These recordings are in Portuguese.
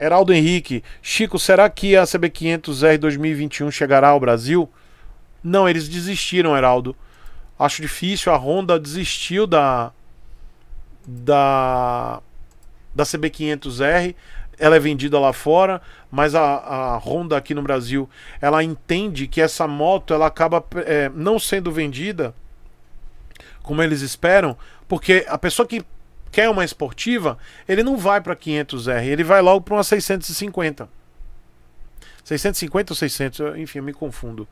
Heraldo Henrique, Chico, será que a CB500R 2021 chegará ao Brasil? Não, eles desistiram, Heraldo. Acho difícil, a Honda desistiu da da da CB500R. Ela é vendida lá fora, mas a, a Honda aqui no Brasil, ela entende que essa moto ela acaba é, não sendo vendida como eles esperam, porque a pessoa que quer uma esportiva, ele não vai para 500R, ele vai logo para uma 650. 650 ou 600, enfim, eu me confundo.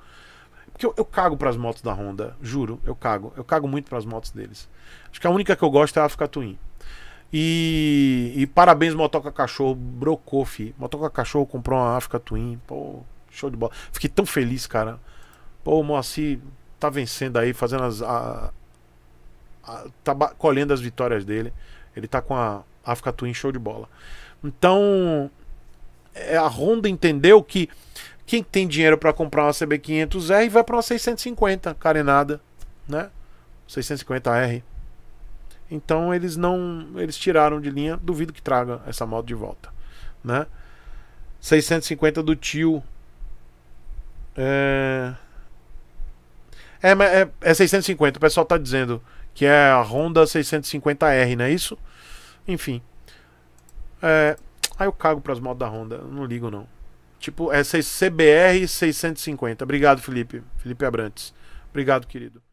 Porque eu, eu cago para as motos da Honda, juro, eu cago. Eu cago muito para as motos deles. Acho que a única que eu gosto é a Africa Twin. E, e parabéns, Motoca Cachorro, brocou, fi. Motoca Cachorro comprou uma Africa Twin, pô, show de bola. Fiquei tão feliz, cara. Pô, o Moacir tá vencendo aí, fazendo as, a, tá colhendo as vitórias dele. Ele tá com a Africa Twin show de bola. Então, é, a Honda entendeu que quem tem dinheiro para comprar uma CB500R vai para uma 650 carenada, né? 650R. Então eles não, eles tiraram de linha, duvido que traga essa moto de volta, né? 650 do tio é, é, é, é, é 650, o pessoal tá dizendo que é a Honda 650R, não é isso? Enfim. É, aí eu cago para as motos da Honda, não ligo não. Tipo, é CBR 650. Obrigado, Felipe. Felipe Abrantes. Obrigado, querido.